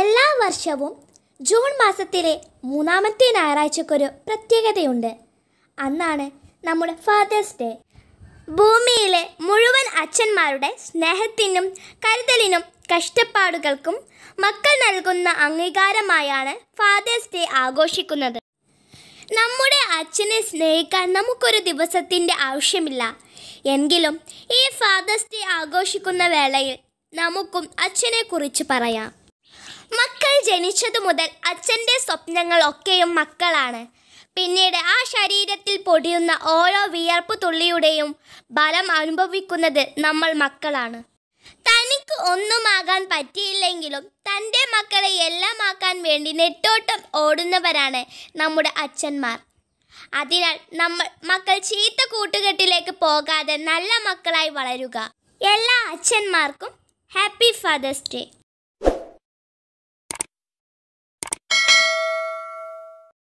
എല്ലാ വർഷവും ജൂൺ മാസത്തിലെ മൂന്നാമത്തെ ഞായറാഴ്ചക്കൊരു പ്രത്യേകതയുണ്ട് അന്നാണ് നമ്മുടെ ഫാദേഴ്സ് ഡേ ഭൂമിയിലെ മുഴുവൻ അച്ഛന്മാരുടെ സ്നേഹത്തിനും കരുതലിനും കഷ്ടപ്പാടുകൾക്കും മക്കൾ നൽകുന്ന അംഗീകാരമായാണ് ഫാദേഴ്സ് ഡേ ആഘോഷിക്കുന്നത് നമ്മുടെ അച്ഛനെ സ്നേഹിക്കാൻ നമുക്കൊരു ദിവസത്തിൻ്റെ ആവശ്യമില്ല എങ്കിലും ഈ ഫാദേഴ്സ് ഡേ ആഘോഷിക്കുന്ന വേളയിൽ നമുക്കും അച്ഛനെക്കുറിച്ച് പറയാം മക്കൾ ജനിച്ചതു മുതൽ അച്ഛൻ്റെ സ്വപ്നങ്ങളൊക്കെയും മക്കളാണ് പിന്നീട് ആ ശരീരത്തിൽ പൊടിയുന്ന ഓരോ വിയർപ്പ് തുള്ളിയുടെയും ബലം അനുഭവിക്കുന്നത് നമ്മൾ മക്കളാണ് തനിക്ക് ഒന്നുമാകാൻ പറ്റിയില്ലെങ്കിലും തൻ്റെ മക്കളെ എല്ലാം ആക്കാൻ വേണ്ടി നെട്ടോട്ടം ഓടുന്നവരാണ് നമ്മുടെ അച്ഛന്മാർ അതിനാൽ നമ്മൾ മക്കൾ ചീത്ത കൂട്ടുകെട്ടിലേക്ക് പോകാതെ നല്ല മക്കളായി വളരുക എല്ലാ അച്ഛന്മാർക്കും ഹാപ്പി ഫാദേഴ്സ് ഡേ